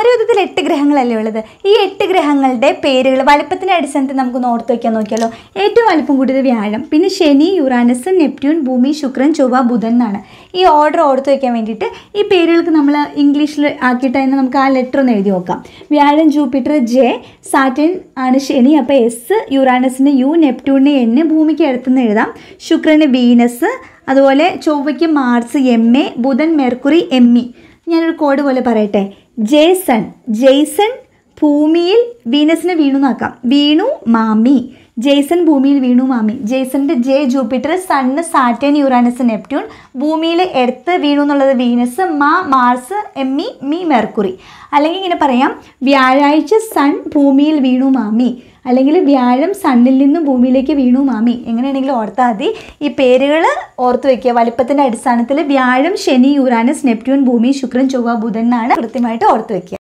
സൗരയുധത്തിൽ എട്ട് ഗ്രഹങ്ങളല്ലേ ഉള്ളത് ഈ എട്ട് ഗ്രഹങ്ങളുടെ പേരുകൾ വലിപ്പത്തിൻ്റെ അടിസ്ഥാനത്തിൽ നമുക്ക് ഓർത്ത് വയ്ക്കാൻ നോക്കിയാലോ ഏറ്റവും വലിപ്പം കൂടിയത് വ്യാഴം പിന്നെ ശനി യുറാനസ് നെപ്റ്റ്യൂൺ ഭൂമി ശുക്രൻ ചൊവ്വ ബുധൻ എന്നാണ് ഈ ഓർഡർ ഓർത്ത് വയ്ക്കാൻ വേണ്ടിയിട്ട് ഈ പേരുകൾക്ക് നമ്മൾ ഇംഗ്ലീഷിൽ ആക്കിയിട്ട് തന്നെ നമുക്ക് ആ ലെറ്റർ ഒന്ന് എഴുതി നോക്കാം വ്യാഴം ജൂപ്പിറ്റർ ജെ സാറ്റൻ ആണ് ശനി അപ്പോൾ എസ് യുറാനസിന് യു നെപ്റ്റ്യൂണിന് എൻ ഭൂമിക്ക് അടുത്തുനിന്ന് എഴുതാം ശുക്രന് വീനസ് അതുപോലെ ചൊവ്വയ്ക്ക് മാർസ് എം എ ബുധൻ മെർക്കുറി എം ഇ ഞാനൊരു കോഡ് പോലെ പറയട്ടെ ജേസൺ ജെയ്സൺ ഭൂമിയിൽ വീനസിനെ വീണു നോക്കാം വീണു മാമി ജേസൺ ഭൂമിയിൽ വീണു മാമി ജേസന്റെ J Jupiter sun Saturn Uranus Neptune ഭൂമിയിൽ എർത്ത് വീണു എന്നുള്ളത് വീനസ് മാ മാർസ് എം മി മെർക്കുറി അല്ലെങ്കിൽ ഇങ്ങനെ പറയാം വ്യാഴാഴ്ച സൺ ഭൂമിയിൽ വീണു മാമി അല്ലെങ്കിൽ വ്യാഴം സണ്ണിൽ നിന്നും ഭൂമിയിലേക്ക് വീണു മാമി എങ്ങനെയാണെങ്കിലും ഓർത്താൽ മതി ഈ പേരുകൾ ഓർത്ത് വയ്ക്കുക വലിപ്പത്തിൻ്റെ അടിസ്ഥാനത്തിൽ വ്യാഴം ശനി യുറാനസ് നെപ്റ്റ്യൂൺ ഭൂമി ശുക്രൻ ചൊവ്വ ബുധൻ എന്നാണ് കൃത്യമായിട്ട് ഓർത്ത് വയ്ക്കുക